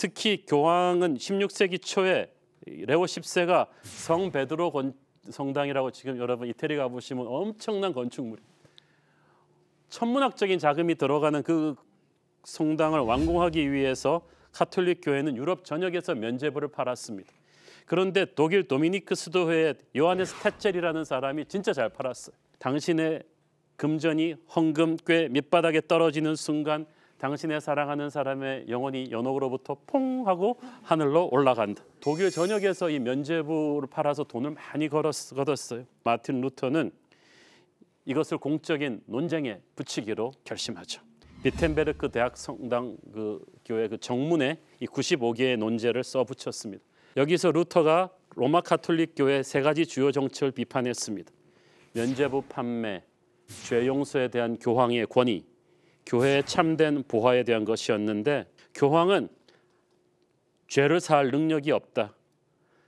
특히 교황은 16세기 초에 레오 10세가 성 베드로 건, 성당이라고 지금 여러분 이태리 가보시면 엄청난 건축물 천문학적인 자금이 들어가는 그 성당을 완공하기 위해서 카톨릭 교회는 유럽 전역에서 면제부를 팔았습니다. 그런데 독일 도미니크 수도회의 요하네스 테첼이라는 사람이 진짜 잘 팔았어요. 당신의 금전이 헌금 꽤 밑바닥에 떨어지는 순간 당신의 사랑하는 사람의 영혼이 연옥으로부터 퐁 하고 하늘로 올라간다. 독일 전역에서 이 면죄부를 팔아서 돈을 많이 걸었, 어요 마틴 루터는 이것을 공적인 논쟁에 붙이기로 결심하죠. 비텐베르크 대학 성당 그 교회 그 정문에 이 95개의 논제를 써 붙였습니다. 여기서 루터가 로마 카톨릭 교회 세 가지 주요 정책을 비판했습니다. 면죄부 판매, 죄 용서에 대한 교황의 권위, 교회의 참된 보화에 대한 것이었는데 교황은 죄를 사할 능력이 없다.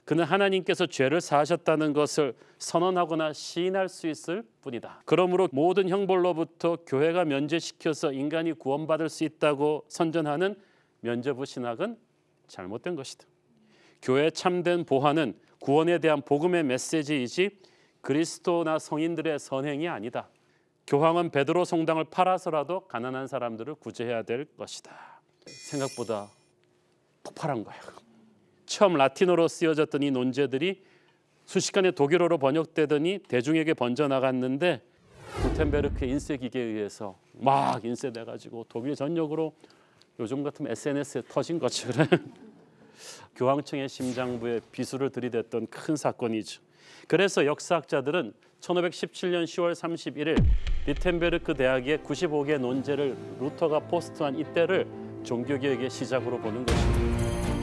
그는 하나님께서 죄를 사하셨다는 것을 선언하거나 시인할 수 있을 뿐이다. 그러므로 모든 형벌로부터 교회가 면제시켜서 인간이 구원받을 수 있다고 선전하는 면제부 신학은 잘못된 것이다. 교회 참된 보화는 구원에 대한 복음의 메시지이지 그리스도나 성인들의 선행이 아니다. 교황은 베드로 성당을 팔아서라도 가난한 사람들을 구제해야 될 것이다. 생각보다 폭발한 거야. 처음 라틴어로 쓰여졌던 이 논제들이 수십간에 독일어로 번역되더니 대중에게 번져나갔는데 구텐베르크의 인쇄 기계에 의해서 막 인쇄돼 가지고 독일 전역으로 요즘 같으면 SNS에 터진 거지 그 교황청의 심장부에 비수를 들이댔던 큰 사건이죠. 그래서 역사학자들은 1517년 10월 31일 리텐베르크 대학의 95개 논제를 루터가 포스트한 이때를 종교개혁의 시작으로 보는 것입니다.